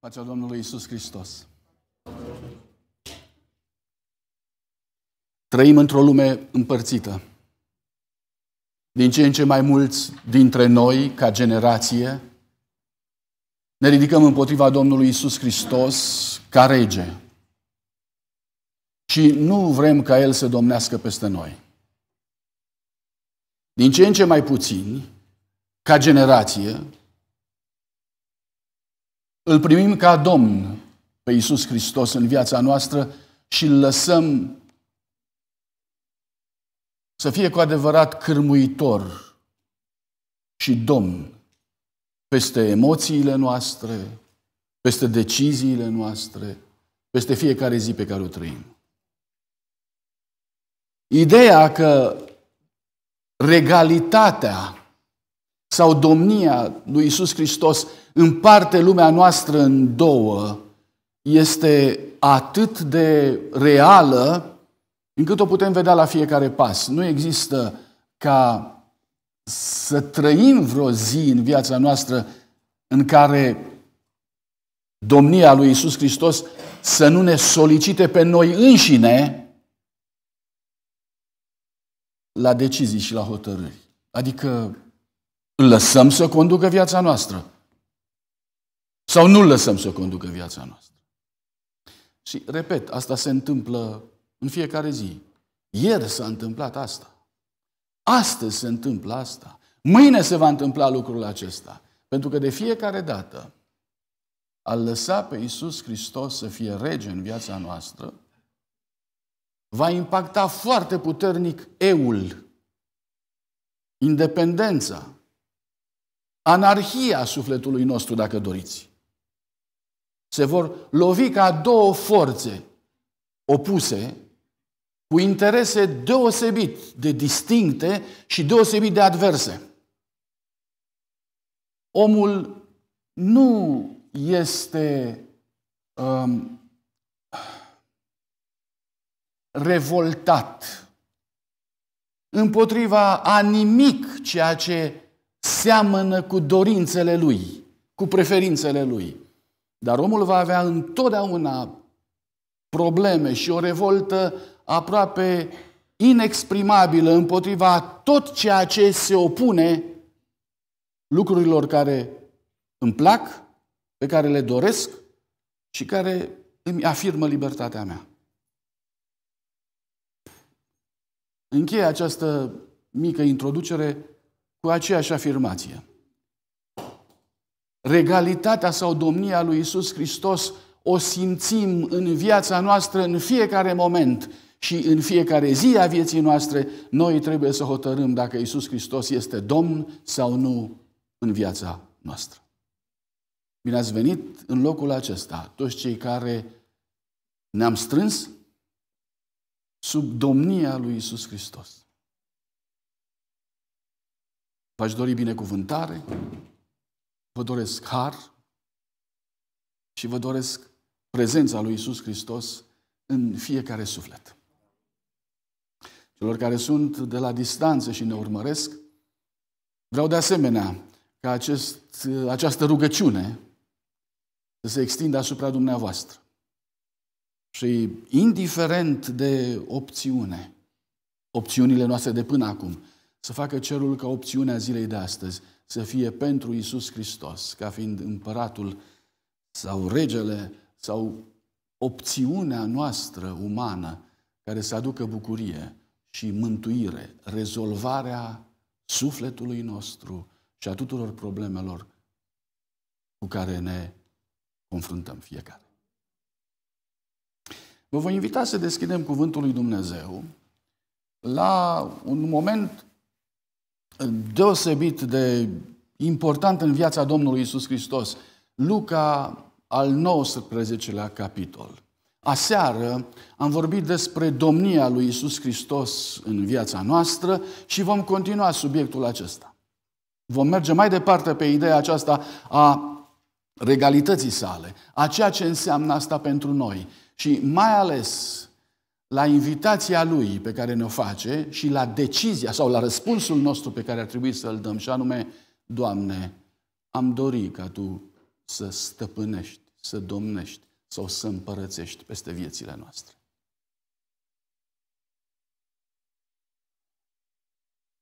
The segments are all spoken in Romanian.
Pacea Domnului Isus Hristos. Trăim într-o lume împărțită. Din ce în ce mai mulți dintre noi, ca generație, ne ridicăm împotriva Domnului Isus Hristos ca rege. Și nu vrem ca El să domnească peste noi. Din ce în ce mai puțini, ca generație, îl primim ca Domn pe Iisus Hristos în viața noastră și îl lăsăm să fie cu adevărat cârmuitor și Domn peste emoțiile noastre, peste deciziile noastre, peste fiecare zi pe care o trăim. Ideea că regalitatea sau domnia lui Isus Hristos împarte lumea noastră în două este atât de reală încât o putem vedea la fiecare pas. Nu există ca să trăim vreo zi în viața noastră în care domnia lui Isus Hristos să nu ne solicite pe noi înșine la decizii și la hotărâri. Adică îl lăsăm să conducă viața noastră. Sau nu lăsăm să conducă viața noastră. Și, repet, asta se întâmplă în fiecare zi. Ieri s-a întâmplat asta. Astăzi se întâmplă asta. Mâine se va întâmpla lucrul acesta. Pentru că de fiecare dată a lăsa pe Iisus Hristos să fie rege în viața noastră va impacta foarte puternic eul, independența, anarhia sufletului nostru, dacă doriți se vor lovi ca două forțe opuse, cu interese deosebit de distincte și deosebit de adverse. Omul nu este um, revoltat împotriva a nimic ceea ce seamănă cu dorințele lui, cu preferințele lui. Dar omul va avea întotdeauna probleme și o revoltă aproape inexprimabilă împotriva tot ceea ce se opune lucrurilor care îmi plac, pe care le doresc și care îmi afirmă libertatea mea. Încheie această mică introducere cu aceeași afirmație. Regalitatea sau domnia lui Isus Hristos o simțim în viața noastră în fiecare moment și în fiecare zi a vieții noastre, noi trebuie să hotărâm dacă Isus Hristos este Domn sau nu în viața noastră. Bine ați venit în locul acesta, toți cei care ne-am strâns sub domnia lui Isus Hristos. V-aș dori binecuvântare, vă doresc har și vă doresc prezența lui Isus Hristos în fiecare suflet. Celor care sunt de la distanță și ne urmăresc, vreau de asemenea ca acest, această rugăciune să se extindă asupra dumneavoastră. Și indiferent de opțiune, opțiunile noastre de până acum, să facă cerul ca opțiunea zilei de astăzi – să fie pentru Isus Hristos, ca fiind împăratul sau regele sau opțiunea noastră umană care să aducă bucurie și mântuire, rezolvarea sufletului nostru și a tuturor problemelor cu care ne confruntăm fiecare. Vă voi invita să deschidem Cuvântul lui Dumnezeu la un moment deosebit de important în viața Domnului Isus Hristos. Luca al 19-lea capitol. Aseară am vorbit despre domnia lui Isus Hristos în viața noastră și vom continua subiectul acesta. Vom merge mai departe pe ideea aceasta a regalității sale, a ceea ce înseamnă asta pentru noi și mai ales la invitația Lui pe care ne-o face și la decizia sau la răspunsul nostru pe care ar trebui să-l dăm, și anume, Doamne, am dori ca Tu să stăpânești, să domnești sau să împărățești peste viețile noastre.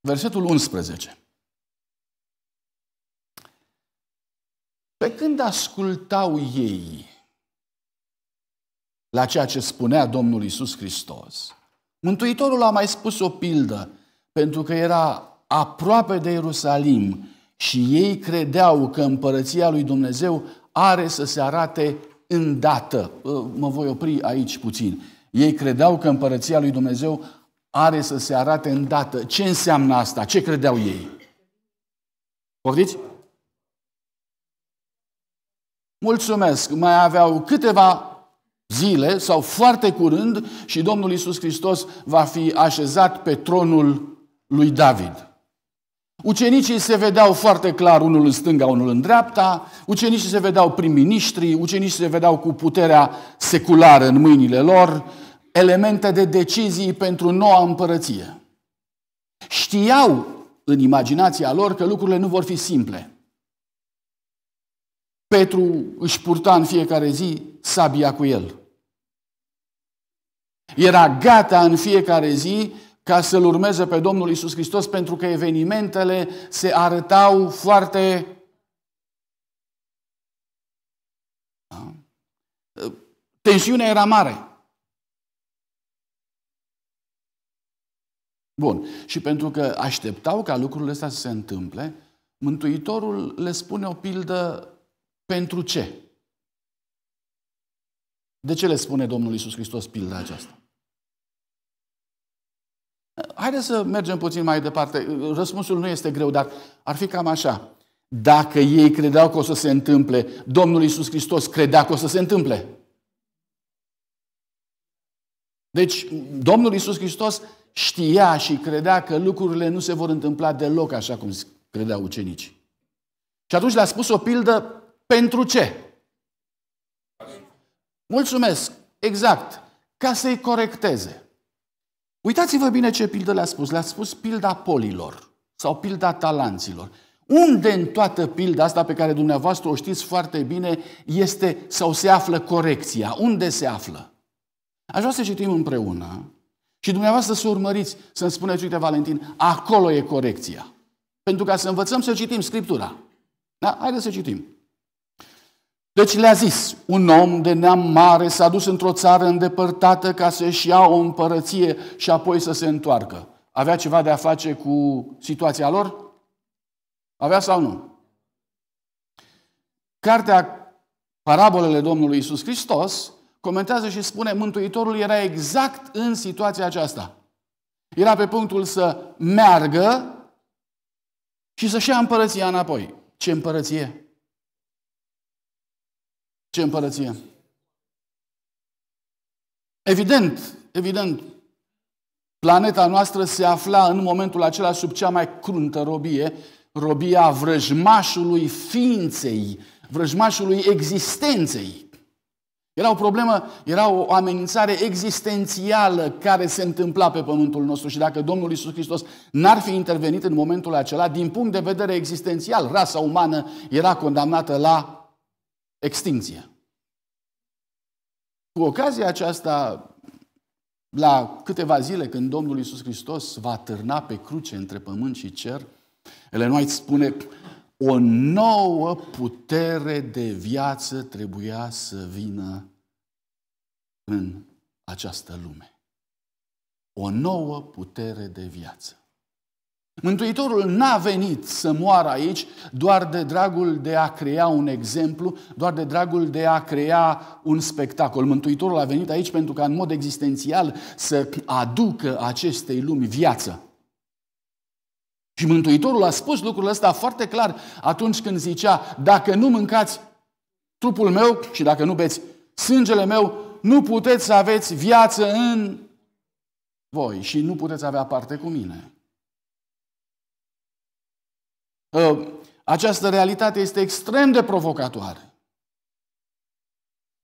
Versetul 11. Pe când ascultau ei la ceea ce spunea Domnul Isus Hristos. Mântuitorul a mai spus o pildă, pentru că era aproape de Ierusalim și ei credeau că împărăția lui Dumnezeu are să se arate îndată. Mă voi opri aici puțin. Ei credeau că împărăția lui Dumnezeu are să se arate îndată. Ce înseamnă asta? Ce credeau ei? Poftiți? Mulțumesc! Mai aveau câteva zile sau foarte curând și Domnul Isus Hristos va fi așezat pe tronul lui David. Ucenicii se vedeau foarte clar unul în stânga, unul în dreapta, ucenicii se vedeau prim-ministri, ucenicii se vedeau cu puterea seculară în mâinile lor, elemente de decizii pentru noua împărăție. Știau în imaginația lor că lucrurile nu vor fi simple. Petru își purta în fiecare zi sabia cu el. Era gata în fiecare zi ca să-L urmeze pe Domnul Isus Hristos pentru că evenimentele se arătau foarte... Tensiunea era mare. Bun. Și pentru că așteptau ca lucrurile astea să se întâmple, Mântuitorul le spune o pildă pentru ce? De ce le spune Domnul Iisus Hristos pilda aceasta? Haideți să mergem puțin mai departe. Răspunsul nu este greu, dar ar fi cam așa. Dacă ei credeau că o să se întâmple, Domnul Iisus Hristos credea că o să se întâmple. Deci, Domnul Iisus Hristos știa și credea că lucrurile nu se vor întâmpla deloc așa cum credeau ucenicii. Și atunci le-a spus o pildă pentru ce? Mulțumesc. Exact. Ca să-i corecteze. Uitați-vă bine ce pildă le-a spus. Le-a spus pilda polilor sau pilda talanților. Unde în toată pilda asta pe care dumneavoastră o știți foarte bine este sau se află corecția? Unde se află? Aș vrea să citim împreună și dumneavoastră să urmăriți, să-mi spuneți, uite Valentin, acolo e corecția. Pentru ca să învățăm să citim Scriptura. Da? Haideți să citim. Deci le-a zis, un om de neam mare s-a dus într-o țară îndepărtată ca să-și ia o împărăție și apoi să se întoarcă. Avea ceva de a face cu situația lor? Avea sau nu? Cartea Parabolele Domnului Isus Hristos comentează și spune Mântuitorul era exact în situația aceasta. Era pe punctul să meargă și să-și ia împărăția înapoi. Ce împărăție? Ce împărăție? Evident, evident, planeta noastră se afla în momentul acela sub cea mai cruntă robie, robia vrăjmașului ființei, vrăjmașului existenței. Era o problemă, era o amenințare existențială care se întâmpla pe pământul nostru și dacă Domnul Isus Hristos n-ar fi intervenit în momentul acela, din punct de vedere existențial, rasa umană era condamnată la extinție. Cu ocazia aceasta, la câteva zile când Domnul Iisus Hristos va târna pe cruce între pământ și cer, ele Elenoit spune, o nouă putere de viață trebuia să vină în această lume. O nouă putere de viață. Mântuitorul n-a venit să moară aici doar de dragul de a crea un exemplu, doar de dragul de a crea un spectacol. Mântuitorul a venit aici pentru ca în mod existențial să aducă acestei lumi viață. Și Mântuitorul a spus lucrul ăsta foarte clar atunci când zicea, dacă nu mâncați trupul meu și dacă nu beți sângele meu, nu puteți să aveți viață în voi și nu puteți avea parte cu mine. Uh, această realitate este extrem de provocatoare.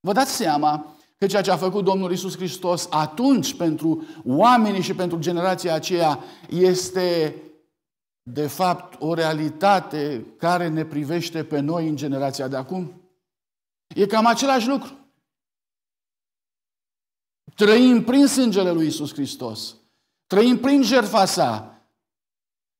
Vă dați seama că ceea ce a făcut Domnul Isus Hristos atunci pentru oamenii și pentru generația aceea este de fapt o realitate care ne privește pe noi în generația de acum? E cam același lucru. Trăim prin sângele lui Isus Hristos. Trăim prin jertfa sa.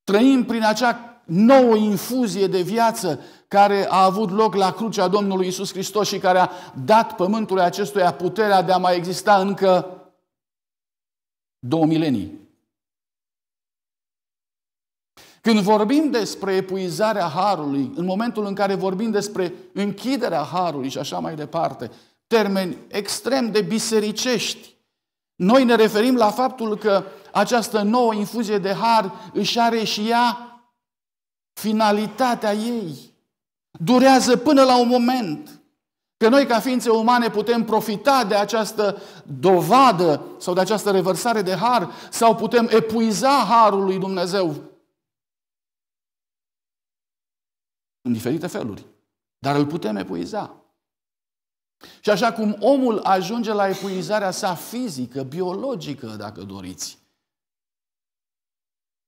Trăim prin acea nouă infuzie de viață care a avut loc la crucea Domnului Isus Hristos și care a dat pământului acestuia puterea de a mai exista încă două milenii. Când vorbim despre epuizarea harului, în momentul în care vorbim despre închiderea harului și așa mai departe, termeni extrem de bisericești, noi ne referim la faptul că această nouă infuzie de har își are și ea finalitatea ei. Durează până la un moment. Că noi, ca ființe umane, putem profita de această dovadă sau de această revărsare de har sau putem epuiza harul lui Dumnezeu în diferite feluri. Dar îl putem epuiza. Și așa cum omul ajunge la epuizarea sa fizică, biologică, dacă doriți,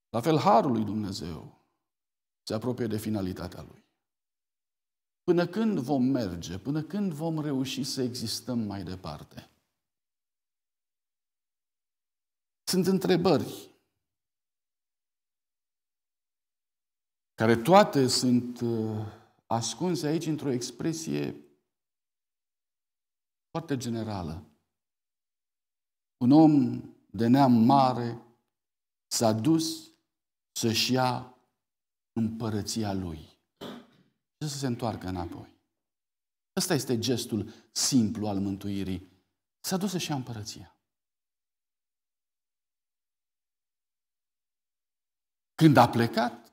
la fel harul lui Dumnezeu se apropie de finalitatea lui. Până când vom merge, până când vom reuși să existăm mai departe? Sunt întrebări care toate sunt uh, ascunse aici într-o expresie foarte generală. Un om de neam mare s-a dus să-și ia împărăția Lui. Și să se întoarcă înapoi. Ăsta este gestul simplu al mântuirii. S-a dus și împărăția. Când a plecat,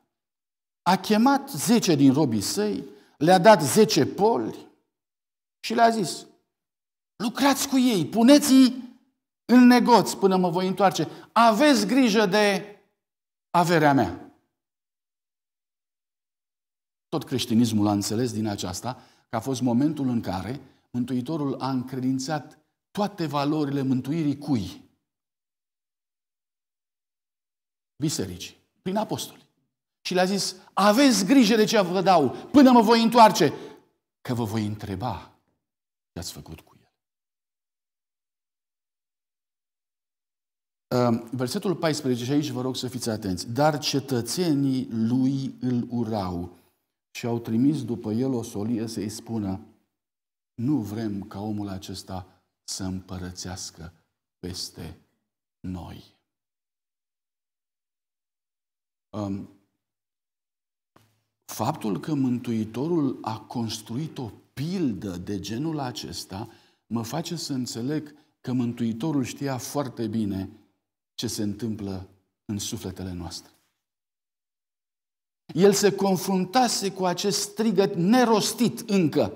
a chemat zece din robii săi, le-a dat zece poli și le-a zis, lucrați cu ei, puneți-i în negoți până mă voi întoarce. Aveți grijă de averea mea. Tot creștinismul a înțeles din aceasta că a fost momentul în care Mântuitorul a încredințat toate valorile mântuirii cui? Bisericii, prin apostoli. Și le-a zis, aveți grijă de ce vă dau până mă voi întoarce, că vă voi întreba ce ați făcut cu el. Ehm, versetul 14, și aici vă rog să fiți atenți, dar cetățenii lui îl urau și au trimis după el o solie să-i spună nu vrem ca omul acesta să împărățească peste noi. Um, faptul că Mântuitorul a construit o pildă de genul acesta mă face să înțeleg că Mântuitorul știa foarte bine ce se întâmplă în sufletele noastre el se confruntase cu acest strigăt nerostit încă,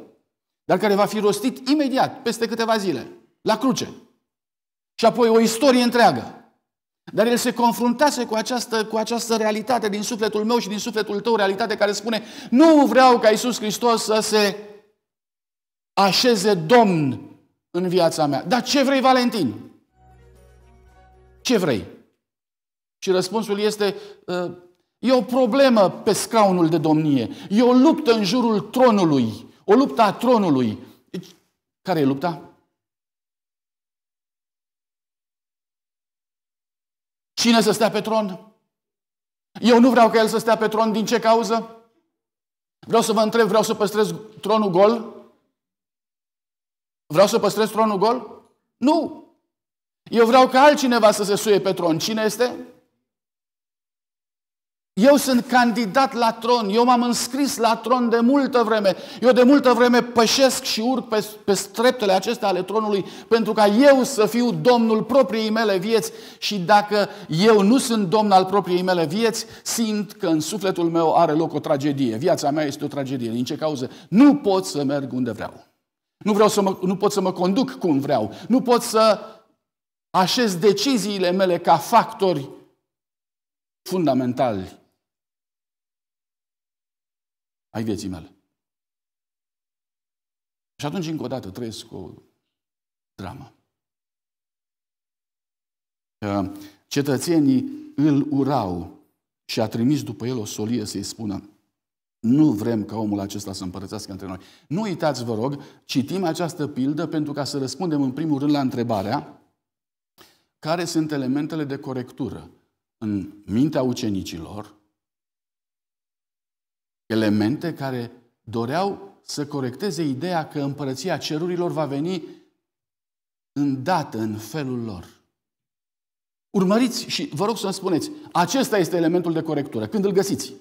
dar care va fi rostit imediat, peste câteva zile, la cruce. Și apoi o istorie întreagă. Dar el se confruntase cu această, cu această realitate din sufletul meu și din sufletul tău, realitate care spune, nu vreau ca Iisus Hristos să se așeze domn în viața mea. Dar ce vrei, Valentin? Ce vrei? Și răspunsul este, uh, E o problemă pe scaunul de domnie. E o luptă în jurul tronului. O luptă a tronului. Deci, care e lupta? Cine să stea pe tron? Eu nu vreau ca el să stea pe tron. Din ce cauză? Vreau să vă întreb, vreau să păstrez tronul gol? Vreau să păstrez tronul gol? Nu! Eu vreau ca altcineva să se suie pe tron. Cine este? Eu sunt candidat la tron, eu m-am înscris la tron de multă vreme. Eu de multă vreme pășesc și urc pe, pe streptele acestea ale tronului pentru ca eu să fiu domnul propriei mele vieți și dacă eu nu sunt domn al propriei mele vieți, simt că în sufletul meu are loc o tragedie. Viața mea este o tragedie. Din ce cauză? Nu pot să merg unde vreau. Nu, vreau să mă, nu pot să mă conduc cum vreau. Nu pot să așez deciziile mele ca factori fundamentali ai vieții mele. Și atunci, încă o dată, trăiesc o dramă. Cetățenii îl urau și a trimis după el o solie să-i spună nu vrem ca omul acesta să împărățească între noi. Nu uitați, vă rog, citim această pildă pentru ca să răspundem în primul rând la întrebarea care sunt elementele de corectură în mintea ucenicilor elemente care doreau să corecteze ideea că împărăția cerurilor va veni îndată în felul lor. Urmăriți și vă rog să-mi spuneți, acesta este elementul de corectură. Când îl găsiți?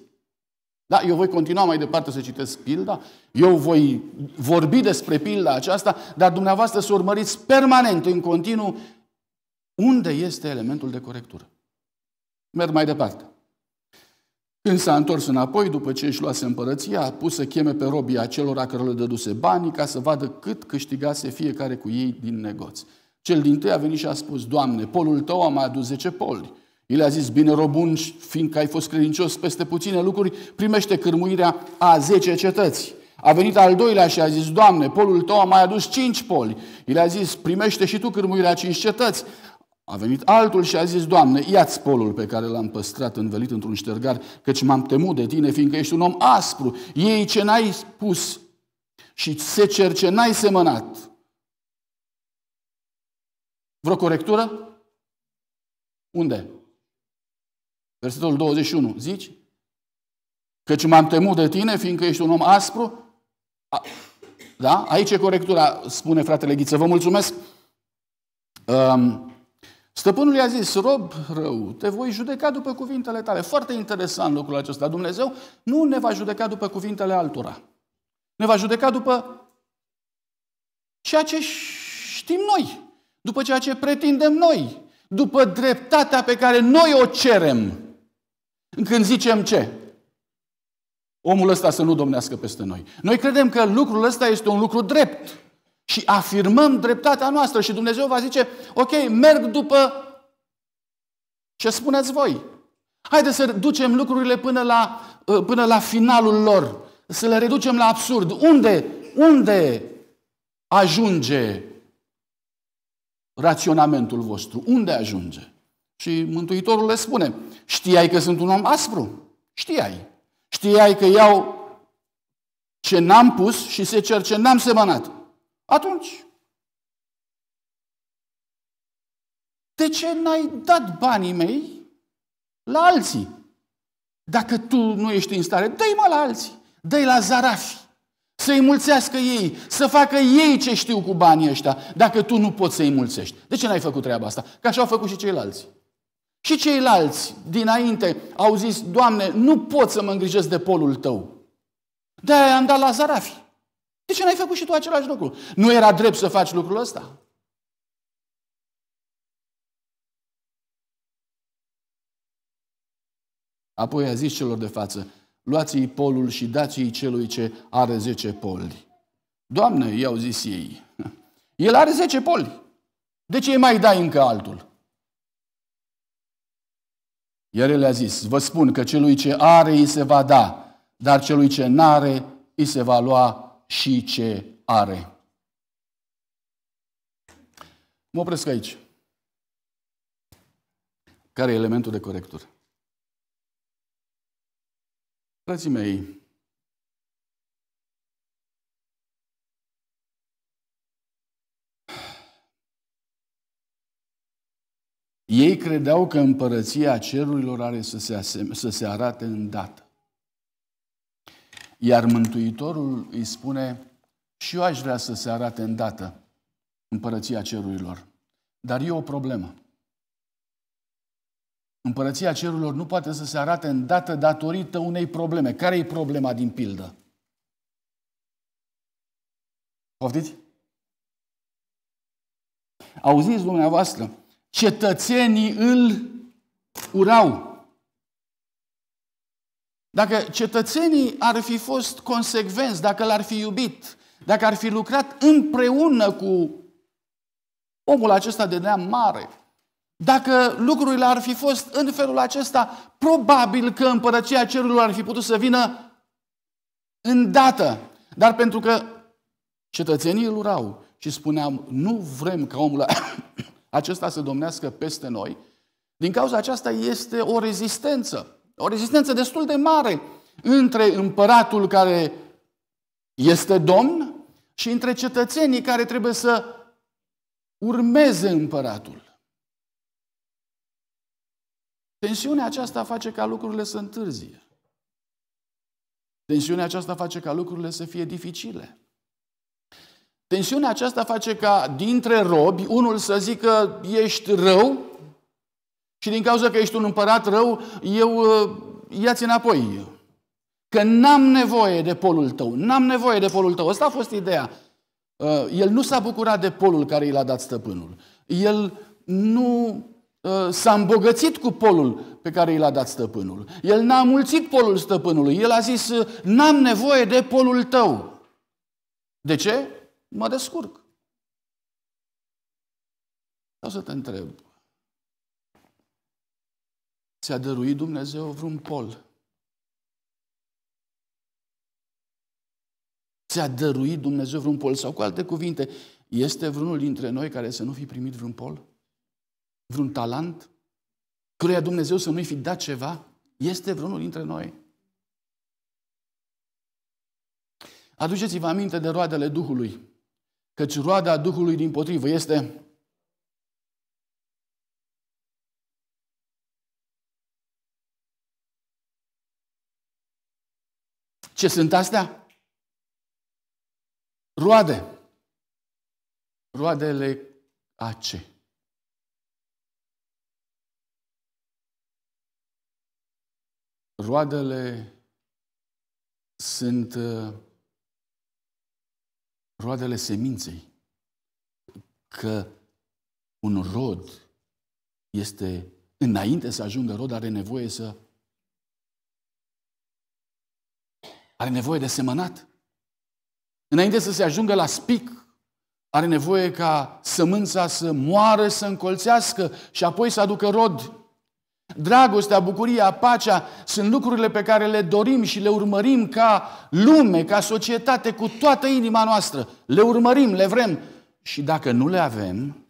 Da, eu voi continua mai departe să citesc pilda, eu voi vorbi despre pilda aceasta, dar dumneavoastră să urmăriți permanent, în continuu, unde este elementul de corectură. Merg mai departe. Când s-a întors înapoi, după ce își luase împărăția, a pus să cheme pe robii acelora care le dăduse banii ca să vadă cât câștigase fiecare cu ei din negoț. Cel din tâi a venit și a spus, Doamne, polul tău a mai adus 10 poli. El a zis, bine robun, fiindcă ai fost credincios peste puține lucruri, primește cârmuirea a 10 cetăți. A venit al doilea și a zis, Doamne, polul tău a mai adus cinci poli. El a zis, primește și tu cârmuirea cinci cetăți. A venit altul și a zis, Doamne, ia-ți polul pe care l-am păstrat învelit într-un ștergar, căci m-am temut de tine, fiindcă ești un om aspru. Ei ce n-ai pus și se cer ce n-ai semănat. Vreo corectură? Unde? Versetul 21, zici? Căci m-am temut de tine, fiindcă ești un om aspru? A, da? Aici e corectura, spune fratele Ghiță. Vă mulțumesc. Um, Stăpânul i-a zis, rob rău, te voi judeca după cuvintele tale. Foarte interesant lucrul acesta. Dumnezeu nu ne va judeca după cuvintele altora. Ne va judeca după ceea ce știm noi, după ceea ce pretindem noi, după dreptatea pe care noi o cerem. Când zicem ce? Omul ăsta să nu domnească peste noi. Noi credem că lucrul ăsta este un lucru drept și afirmăm dreptatea noastră și Dumnezeu va zice, ok, merg după ce spuneți voi. Haideți să ducem lucrurile până la, uh, până la finalul lor, să le reducem la absurd. Unde, unde ajunge raționamentul vostru? Unde ajunge? Și Mântuitorul le spune, știai că sunt un om aspru? Știai. Știai că iau ce n-am pus și se cer ce n-am semănat. Atunci, de ce n-ai dat banii mei la alții? Dacă tu nu ești în stare, dă-i mă la alții, dă-i la zarafi, să-i mulțească ei, să facă ei ce știu cu banii ăștia, dacă tu nu poți să-i mulțești. De ce n-ai făcut treaba asta? Că așa au făcut și ceilalți. Și ceilalți dinainte au zis, Doamne, nu pot să mă îngrijesc de polul Tău. De-aia am dat la zarafi. De ce n-ai făcut și tu același lucru? Nu era drept să faci lucrul ăsta. Apoi a zis celor de față, luați-i polul și dați-i celui ce are zece poli. Doamne, i-au zis ei, el are zece poli. De ce îi mai dai încă altul? Iar el a zis, vă spun că celui ce are îi se va da, dar celui ce n-are îi se va lua și ce are. Mă opresc aici. Care e elementul de corectură? Dragii mei, ei credeau că împărăția cerurilor are să se, asem- să se arate îndată. Iar Mântuitorul îi spune, și eu aș vrea să se arate în dată împărăția cerurilor. Dar e o problemă. Împărăția cerurilor nu poate să se arate în dată datorită unei probleme. Care e problema din pildă? Poftiți? Auziți dumneavoastră, cetățenii îl urau. Dacă cetățenii ar fi fost consecvenți, dacă l-ar fi iubit, dacă ar fi lucrat împreună cu omul acesta de neam mare, dacă lucrurile ar fi fost în felul acesta, probabil că împărăția cerului ar fi putut să vină în dată. Dar pentru că cetățenii îl urau și spuneam, nu vrem ca omul acesta să domnească peste noi, din cauza aceasta este o rezistență o rezistență destul de mare între împăratul care este domn și între cetățenii care trebuie să urmeze împăratul. Tensiunea aceasta face ca lucrurile să întârzie. Tensiunea aceasta face ca lucrurile să fie dificile. Tensiunea aceasta face ca dintre robi unul să zică ești rău și din cauza că ești un împărat rău, eu uh, ia-ți înapoi. Că n-am nevoie de polul tău, n-am nevoie de polul tău. Asta a fost ideea. Uh, el nu s-a bucurat de polul care i l-a dat stăpânul. El nu uh, s-a îmbogățit cu polul pe care i l-a dat stăpânul. El n-a mulțit polul stăpânului. El a zis, n-am nevoie de polul tău. De ce? Mă descurc. Vreau să te întreb. Ți-a dăruit Dumnezeu vreun pol? Ți-a dăruit Dumnezeu vreun pol? Sau cu alte cuvinte, este vreunul dintre noi care să nu fi primit vreun pol? Vreun talent? Căruia Dumnezeu să nu-i fi dat ceva? Este vreunul dintre noi? Aduceți-vă aminte de roadele Duhului, căci roada Duhului din potrivă este Ce sunt astea? Roade. Roadele a ce? Roadele sunt uh, roadele seminței. Că un rod este, înainte să ajungă rod, are nevoie să are nevoie de semănat. Înainte să se ajungă la spic, are nevoie ca sămânța să moară, să încolțească și apoi să aducă rod. Dragostea, bucuria, pacea sunt lucrurile pe care le dorim și le urmărim ca lume, ca societate, cu toată inima noastră. Le urmărim, le vrem. Și dacă nu le avem,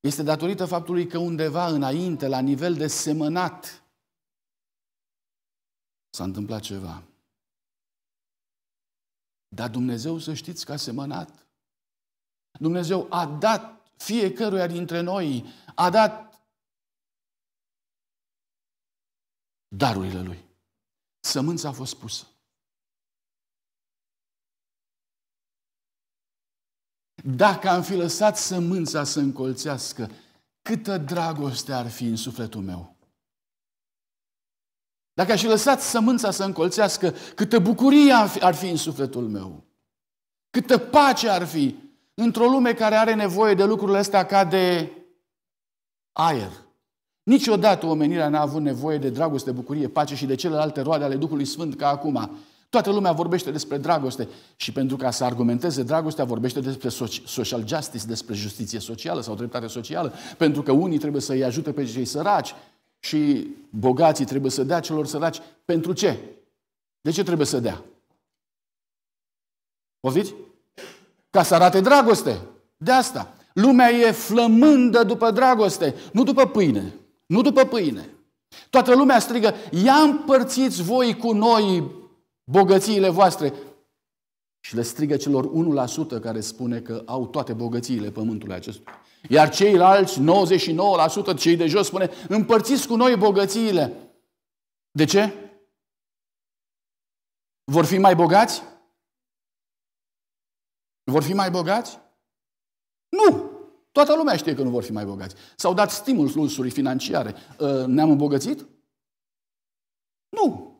este datorită faptului că undeva înainte, la nivel de semănat, s-a întâmplat ceva. Dar Dumnezeu, să știți că a semănat. Dumnezeu a dat fiecăruia dintre noi, a dat darurile Lui. Sămânța a fost pusă. Dacă am fi lăsat sămânța să încolțească, câtă dragoste ar fi în sufletul meu. Dacă aș fi lăsat sămânța să încolțească, câtă bucurie ar fi în sufletul meu. Câtă pace ar fi într-o lume care are nevoie de lucrurile astea ca de aer. Niciodată omenirea n-a avut nevoie de dragoste, bucurie, pace și de celelalte roade ale Duhului Sfânt ca acum. Toată lumea vorbește despre dragoste și pentru ca să argumenteze dragostea vorbește despre social justice, despre justiție socială sau dreptate socială, pentru că unii trebuie să-i ajute pe cei săraci, și bogații trebuie să dea celor săraci. Pentru ce? De ce trebuie să dea? Poziți? Ca să arate dragoste. De asta. Lumea e flămândă după dragoste, nu după pâine. Nu după pâine. Toată lumea strigă, ia împărțiți voi cu noi bogățiile voastre. Și le strigă celor 1% care spune că au toate bogățiile pământului acestui. Iar ceilalți, 99%, cei de jos, spune, împărțiți cu noi bogățiile. De ce? Vor fi mai bogați? Vor fi mai bogați? Nu! Toată lumea știe că nu vor fi mai bogați. S-au dat stimuluri financiare. Ă, ne-am îmbogățit? Nu!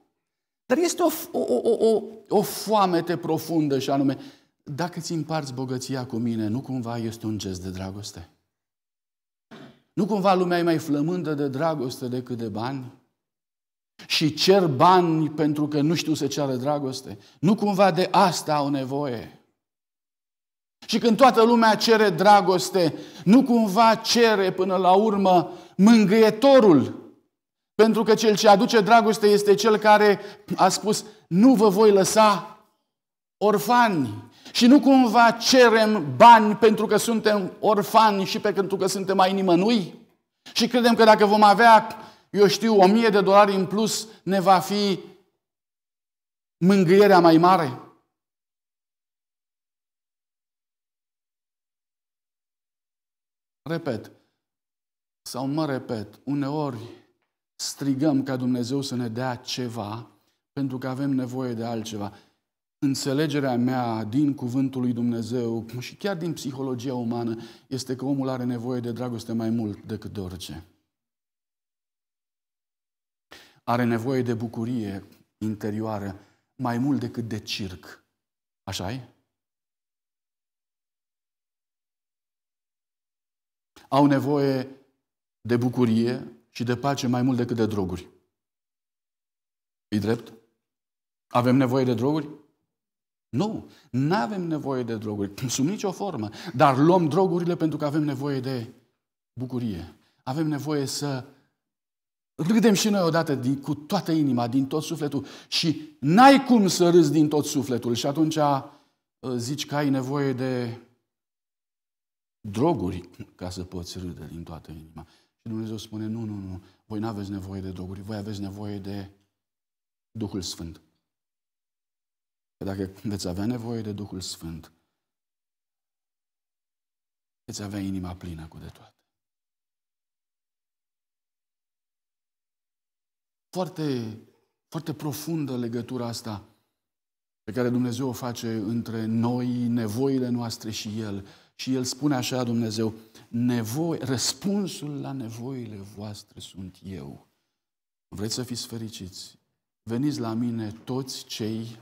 Dar este o, o, o, o, o foamete profundă și anume, dacă ți împarți bogăția cu mine, nu cumva este un gest de dragoste? Nu cumva lumea e mai flămândă de dragoste decât de bani? Și cer bani pentru că nu știu să ceară dragoste. Nu cumva de asta au nevoie. Și când toată lumea cere dragoste, nu cumva cere până la urmă mângâietorul. Pentru că cel ce aduce dragoste este cel care a spus, nu vă voi lăsa orfani. Și nu cumva cerem bani pentru că suntem orfani și pentru că suntem mai nimănui? Și credem că dacă vom avea, eu știu, o mie de dolari în plus, ne va fi mângâierea mai mare? Repet, sau mă repet, uneori strigăm ca Dumnezeu să ne dea ceva pentru că avem nevoie de altceva înțelegerea mea din cuvântul lui Dumnezeu și chiar din psihologia umană este că omul are nevoie de dragoste mai mult decât de orice. Are nevoie de bucurie interioară mai mult decât de circ. așa e? Au nevoie de bucurie și de pace mai mult decât de droguri. E drept? Avem nevoie de droguri? Nu, nu avem nevoie de droguri, sub nicio formă, dar luăm drogurile pentru că avem nevoie de bucurie. Avem nevoie să râdem și noi odată din, cu toată inima, din tot sufletul și n-ai cum să râzi din tot sufletul și atunci uh, zici că ai nevoie de droguri ca să poți râde din toată inima. Și Dumnezeu spune, nu, nu, nu, voi nu aveți nevoie de droguri, voi aveți nevoie de Duhul Sfânt. Că dacă veți avea nevoie de Duhul Sfânt, veți avea inima plină cu de toate. Foarte, foarte profundă legătura asta pe care Dumnezeu o face între noi, nevoile noastre și El. Și El spune așa, Dumnezeu, nevoi, răspunsul la nevoile voastre sunt eu. Vreți să fiți fericiți? Veniți la mine toți cei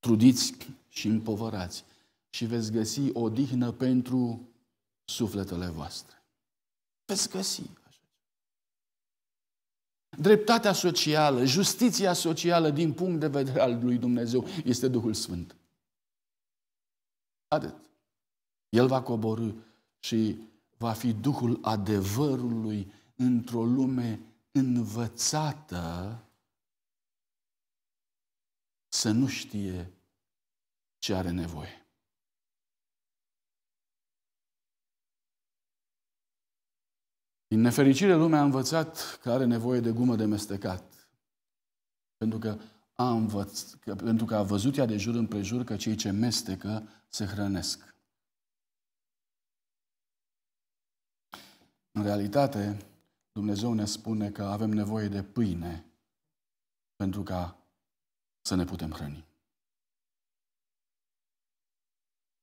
trudiți și împovărați și veți găsi o dihnă pentru sufletele voastre. Veți găsi. Dreptatea socială, justiția socială din punct de vedere al lui Dumnezeu este Duhul Sfânt. Atât. El va coborâ și va fi Duhul adevărului într-o lume învățată să nu știe ce are nevoie. Din nefericire, lumea a învățat că are nevoie de gumă de mestecat. Pentru că a, învăț, că, pentru că a văzut ea de jur împrejur că cei ce mestecă se hrănesc. În realitate, Dumnezeu ne spune că avem nevoie de pâine pentru ca să ne putem hrăni.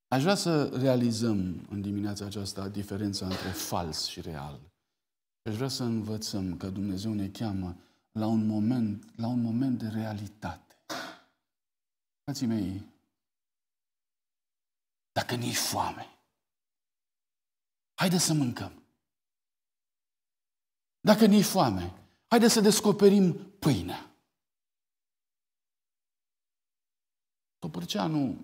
Aș vrea să realizăm în dimineața aceasta diferența între fals și real. Aș vrea să învățăm că Dumnezeu ne cheamă la un moment, la un moment de realitate. Frații mei, dacă nu-i foame, haide să mâncăm. Dacă nu-i foame, haide să descoperim pâinea. Topârceanu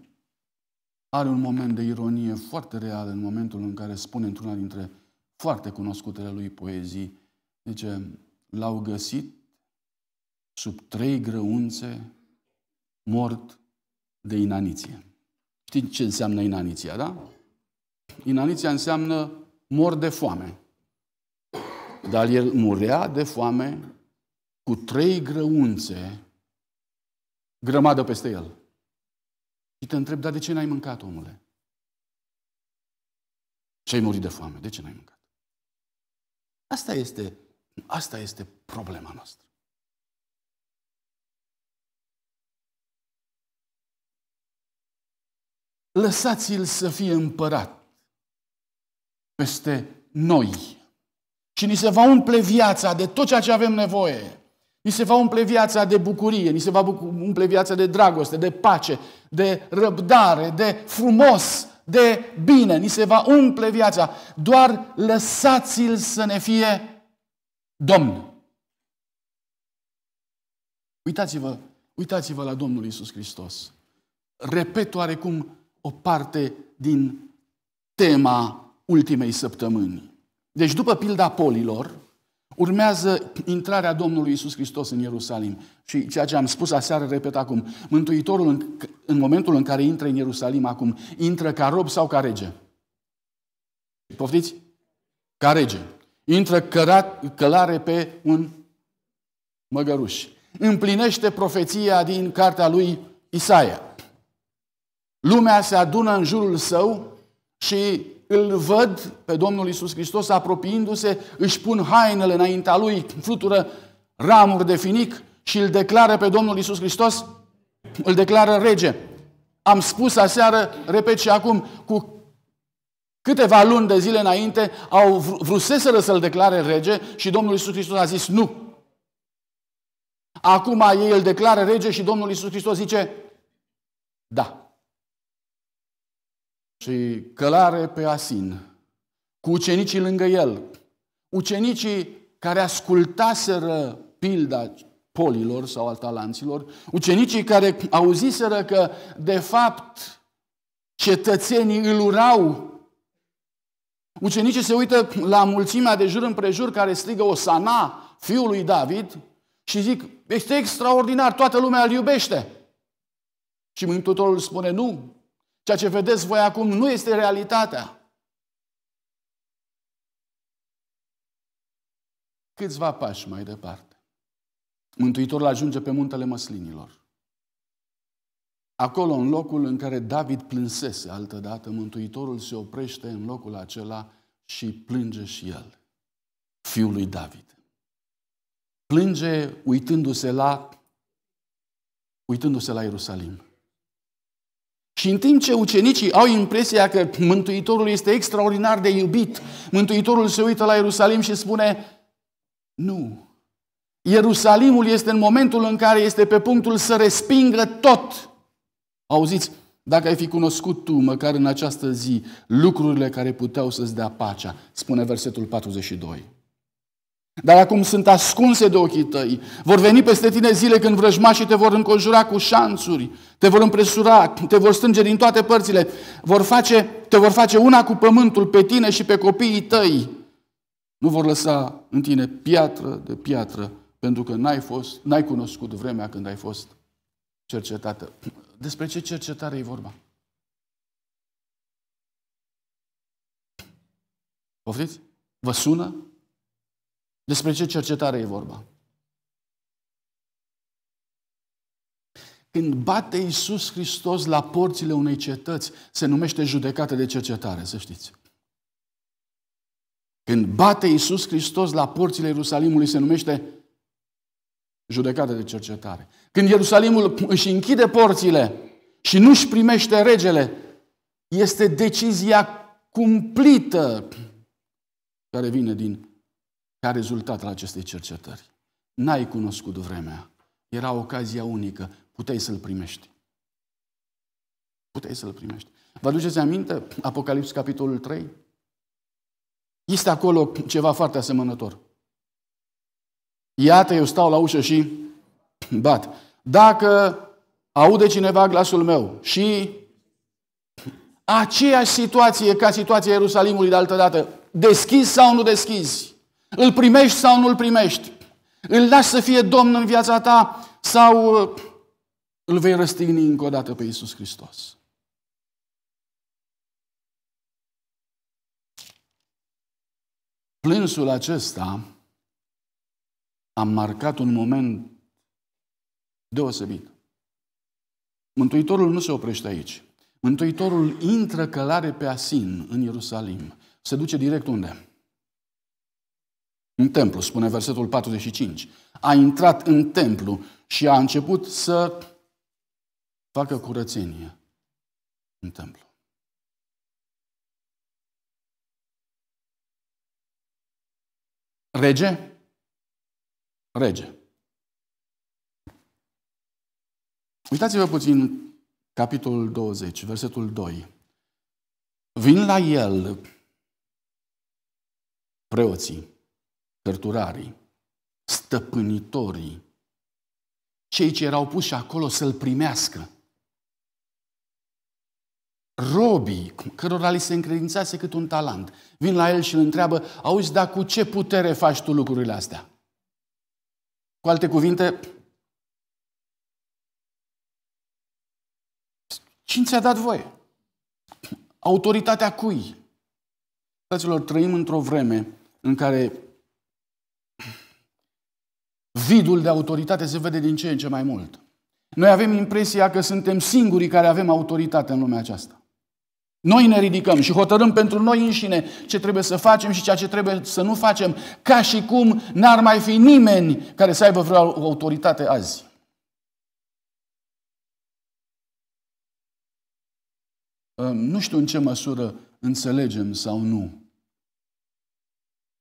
are un moment de ironie foarte real în momentul în care spune într-una dintre foarte cunoscutele lui poezii, zice, l-au găsit sub trei grăunțe mort de inaniție. Știți ce înseamnă inaniția, da? Inaniția înseamnă mor de foame. Dar el murea de foame cu trei grăunțe grămadă peste el. Și te întreb, dar de ce n-ai mâncat, omule? Și ai murit de foame. De ce n-ai mâncat? Asta este, asta este problema noastră. Lăsați-l să fie împărat peste noi și ni se va umple viața de tot ceea ce avem nevoie. Ni se va umple viața de bucurie, ni se va umple viața de dragoste, de pace, de răbdare, de frumos, de bine. Ni se va umple viața. Doar lăsați-l să ne fie Domn. Uitați-vă, uitați-vă la Domnul Isus Hristos. Repet oarecum o parte din tema ultimei săptămâni. Deci după pilda polilor, urmează intrarea Domnului Isus Hristos în Ierusalim. Și ceea ce am spus aseară, repet acum, Mântuitorul în, în momentul în care intră în Ierusalim acum, intră ca rob sau ca rege? Poftiți? Ca rege. Intră cărat, călare pe un măgăruș. Împlinește profeția din cartea lui Isaia. Lumea se adună în jurul său și îl văd pe Domnul Isus Hristos apropiindu-se, își pun hainele înaintea lui, flutură ramuri de finic și îl declară pe Domnul Isus Hristos, îl declară rege. Am spus aseară, repet și acum, cu câteva luni de zile înainte, au vruseseră să-l declare rege și Domnul Isus Hristos a zis nu. Acum ei îl declară rege și Domnul Isus Hristos zice da și călare pe Asin, cu ucenicii lângă el, ucenicii care ascultaseră pilda polilor sau al talanților, ucenicii care auziseră că, de fapt, cetățenii îl urau. Ucenicii se uită la mulțimea de jur împrejur care strigă Osana, fiul lui David, și zic, este extraordinar, toată lumea îl iubește. Și Mântuitorul spune, nu, Ceea ce vedeți voi acum nu este realitatea. Câțiva pași mai departe. Mântuitorul ajunge pe muntele măslinilor. Acolo, în locul în care David plânsese altădată, Mântuitorul se oprește în locul acela și plânge și el, fiul lui David. Plânge uitându-se la uitându-se la Ierusalim. Și în timp ce ucenicii au impresia că Mântuitorul este extraordinar de iubit, Mântuitorul se uită la Ierusalim și spune, nu, Ierusalimul este în momentul în care este pe punctul să respingă tot. Auziți, dacă ai fi cunoscut tu, măcar în această zi, lucrurile care puteau să-ți dea pacea, spune versetul 42. Dar acum sunt ascunse de ochii tăi. Vor veni peste tine zile când vrăjmașii te vor înconjura cu șanțuri, te vor împresura, te vor strânge din toate părțile, vor face, te vor face una cu pământul pe tine și pe copiii tăi. Nu vor lăsa în tine piatră de piatră, pentru că n-ai, fost, n-ai cunoscut vremea când ai fost cercetată. Despre ce cercetare e vorba? Poftiți? Vă sună? Despre ce cercetare e vorba? Când bate Iisus Hristos la porțile unei cetăți, se numește judecată de cercetare, să știți. Când bate Iisus Hristos la porțile Ierusalimului, se numește judecată de cercetare. Când Ierusalimul își închide porțile și nu își primește regele, este decizia cumplită care vine din ca rezultat al acestei cercetări. N-ai cunoscut vremea. Era ocazia unică. Puteai să-l primești. Puteai să-l primești. Vă aduceți aminte? Apocalipsa capitolul 3? Este acolo ceva foarte asemănător. Iată, eu stau la ușă și bat. Dacă aude cineva glasul meu și aceeași situație ca situația Ierusalimului de altă dată, deschizi sau nu deschizi? Îl primești sau nu-l primești? Îl lași să fie Domn în viața ta sau uh, îl vei răstigni încă o dată pe Iisus Hristos? Plânsul acesta a marcat un moment deosebit. Mântuitorul nu se oprește aici. Mântuitorul intră călare pe Asin, în Ierusalim. Se duce direct unde? în templu, spune versetul 45. A intrat în templu și a început să facă curățenie în templu. Rege? Rege. Uitați-vă puțin capitolul 20, versetul 2. Vin la el preoții cărturarii, stăpânitorii, cei ce erau puși acolo să-l primească, robii, cărora li se încredințase cât un talent, vin la el și îl întreabă, auzi, dar cu ce putere faci tu lucrurile astea? Cu alte cuvinte, cine ți-a dat voie? Autoritatea cui? Fraților, trăim într-o vreme în care Vidul de autoritate se vede din ce în ce mai mult. Noi avem impresia că suntem singurii care avem autoritate în lumea aceasta. Noi ne ridicăm și hotărâm pentru noi înșine ce trebuie să facem și ceea ce trebuie să nu facem, ca și cum n-ar mai fi nimeni care să aibă vreo autoritate azi. Ă, nu știu în ce măsură înțelegem sau nu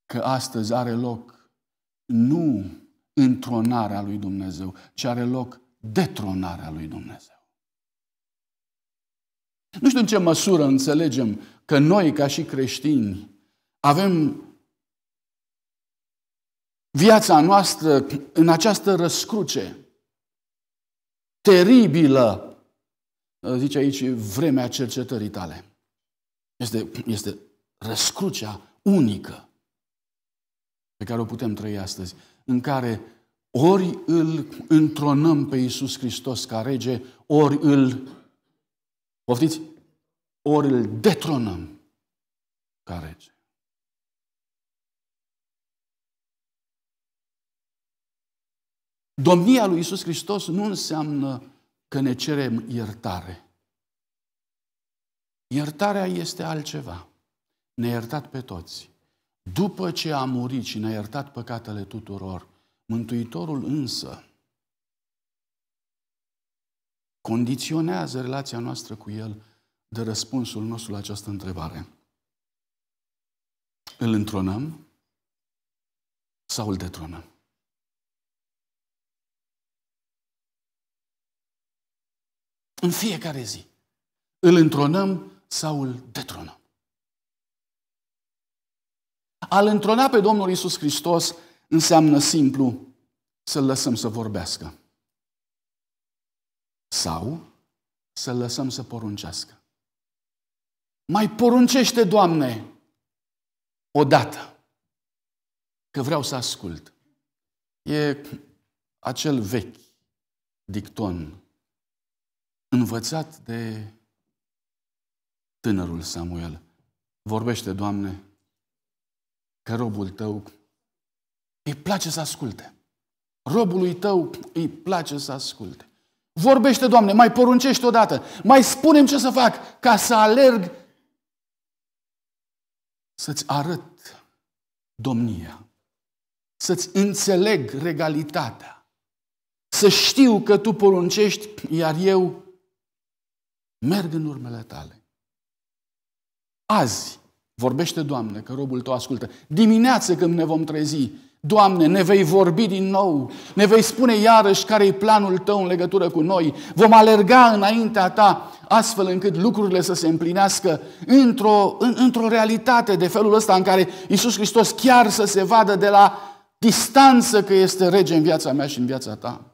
că astăzi are loc nu întronarea lui Dumnezeu, ci are loc detronarea lui Dumnezeu. Nu știu în ce măsură înțelegem că noi, ca și creștini, avem viața noastră în această răscruce teribilă, zice aici, vremea cercetării tale. Este, este răscrucea unică pe care o putem trăi astăzi în care ori îl întronăm pe Iisus Hristos ca rege, ori îl, poftiți, ori îl detronăm ca rege. Domnia lui Iisus Hristos nu înseamnă că ne cerem iertare. Iertarea este altceva. Ne iertat pe toți. După ce a murit și ne-a iertat păcatele tuturor, Mântuitorul însă condiționează relația noastră cu El de răspunsul nostru la această întrebare. Îl întronăm sau îl detronăm? În fiecare zi. Îl întronăm sau îl detronăm? Al întrona pe Domnul Isus Hristos înseamnă simplu să-L lăsăm să vorbească. Sau să-L lăsăm să poruncească. Mai poruncește, Doamne, odată, că vreau să ascult. E acel vechi dicton învățat de tânărul Samuel. Vorbește, Doamne, că robul tău îi place să asculte. Robului tău îi place să asculte. Vorbește, Doamne, mai poruncești odată, mai spunem ce să fac ca să alerg să-ți arăt domnia, să-ți înțeleg regalitatea, să știu că tu poruncești, iar eu merg în urmele tale. Azi Vorbește, Doamne, că robul tău ascultă. Dimineață când ne vom trezi, Doamne, ne vei vorbi din nou, ne vei spune iarăși care e planul tău în legătură cu noi. Vom alerga înaintea ta astfel încât lucrurile să se împlinească într-o, în, într-o realitate de felul ăsta în care Isus Hristos chiar să se vadă de la distanță că este rege în viața mea și în viața ta.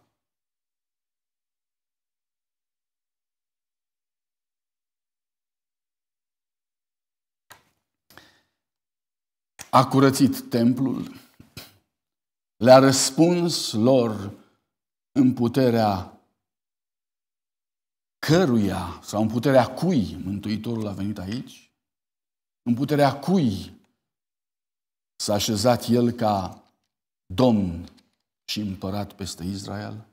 a curățit templul, le-a răspuns lor în puterea căruia sau în puterea cui Mântuitorul a venit aici, în puterea cui s-a așezat el ca domn și împărat peste Israel.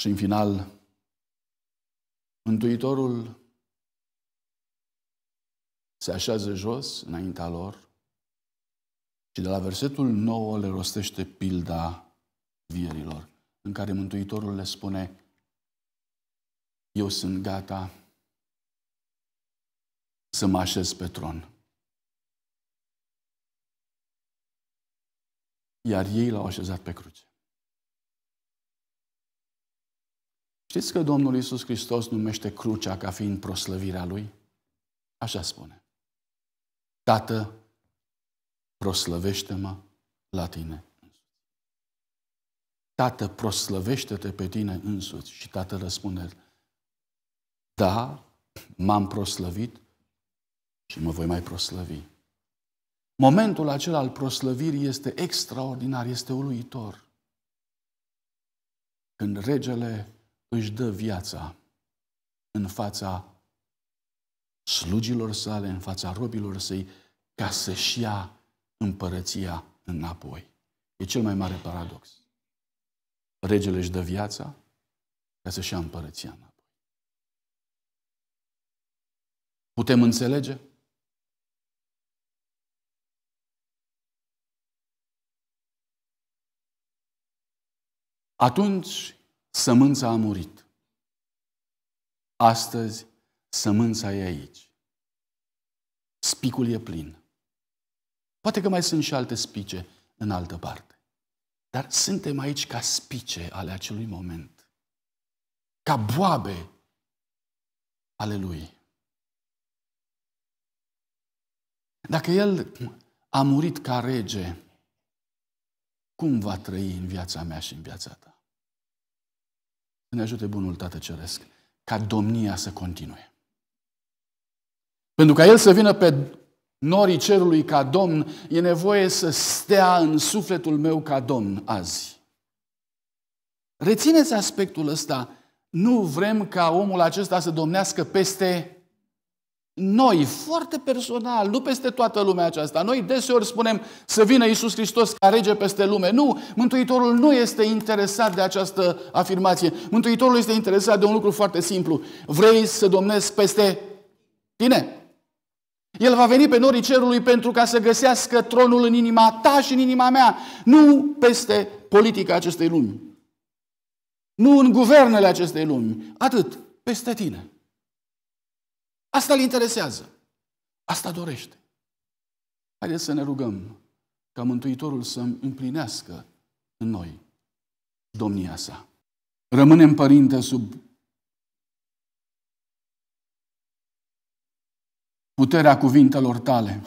Și în final, Mântuitorul se așează jos înaintea lor și de la versetul 9 le rostește pilda vierilor, în care Mântuitorul le spune, eu sunt gata să mă așez pe tron. Iar ei l-au așezat pe cruce. Știți că Domnul Isus Hristos numește crucea ca fiind proslăvirea Lui? Așa spune. Tată, proslăvește-mă la tine. Tată, proslăvește-te pe tine însuți. Și tată răspunde, da, m-am proslăvit și mă voi mai proslăvi. Momentul acela al proslăvirii este extraordinar, este uluitor. Când regele își dă viața în fața slugilor sale, în fața robilor săi, ca să-și ia împărăția înapoi. E cel mai mare paradox. Regele își dă viața ca să-și ia împărăția înapoi. Putem înțelege? Atunci sămânța a murit. Astăzi Sămânța e aici. Spicul e plin. Poate că mai sunt și alte spice în altă parte. Dar suntem aici ca spice ale acelui moment. Ca boabe ale lui. Dacă el a murit ca rege, cum va trăi în viața mea și în viața ta? Să ne ajute Bunul Tată Ceresc ca domnia să continue. Pentru ca El să vină pe norii cerului ca Domn, e nevoie să stea în sufletul meu ca Domn azi. Rețineți aspectul ăsta. Nu vrem ca omul acesta să domnească peste noi, foarte personal, nu peste toată lumea aceasta. Noi deseori spunem să vină Isus Hristos ca rege peste lume. Nu, Mântuitorul nu este interesat de această afirmație. Mântuitorul este interesat de un lucru foarte simplu. Vrei să domnezi peste tine? El va veni pe norii cerului pentru ca să găsească tronul în inima ta și în inima mea, nu peste politica acestei lumi. Nu în guvernele acestei lumi, atât, peste tine. Asta îl interesează. Asta dorește. Haideți să ne rugăm ca Mântuitorul să împlinească în noi domnia sa. Rămânem, Părinte, sub puterea cuvintelor tale.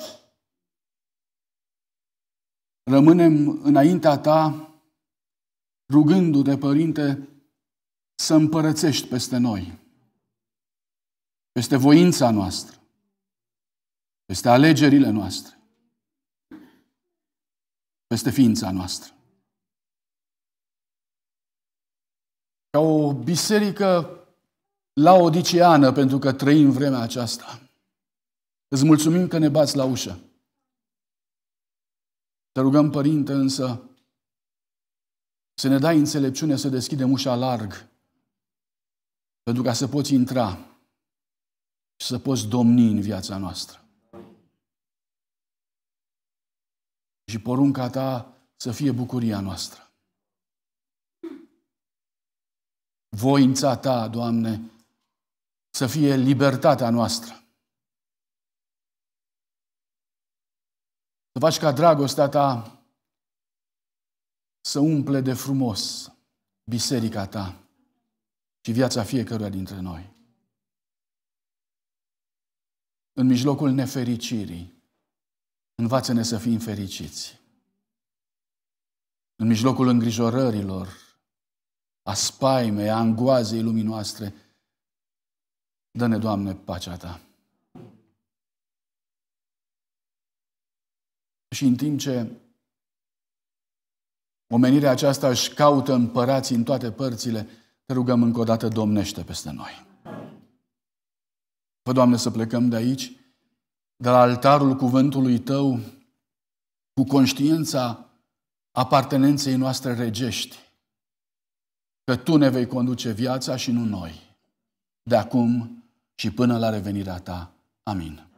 Rămânem înaintea ta rugându-te, Părinte, să împărățești peste noi, peste voința noastră, peste alegerile noastre, peste ființa noastră. Ca o biserică laodiceană, pentru că trăim vremea aceasta – Îți mulțumim că ne bați la ușă. Te rugăm, Părinte, însă, să ne dai înțelepciune să deschidem ușa larg, pentru ca să poți intra și să poți domni în viața noastră. Și porunca ta să fie bucuria noastră. Voința ta, Doamne, să fie libertatea noastră. Să faci ca dragostea ta să umple de frumos biserica ta și viața fiecăruia dintre noi. În mijlocul nefericirii, învață-ne să fim fericiți. În mijlocul îngrijorărilor, a spaimei, a angoazei lumii noastre, dă-ne, Doamne, pacea Ta. Și în timp ce omenirea aceasta își caută împărații în toate părțile, te rugăm încă o dată, domnește peste noi. Vă, Doamne, să plecăm de aici, de la altarul cuvântului Tău, cu conștiința apartenenței noastre regești, că Tu ne vei conduce viața și nu noi, de acum și până la revenirea Ta. Amin.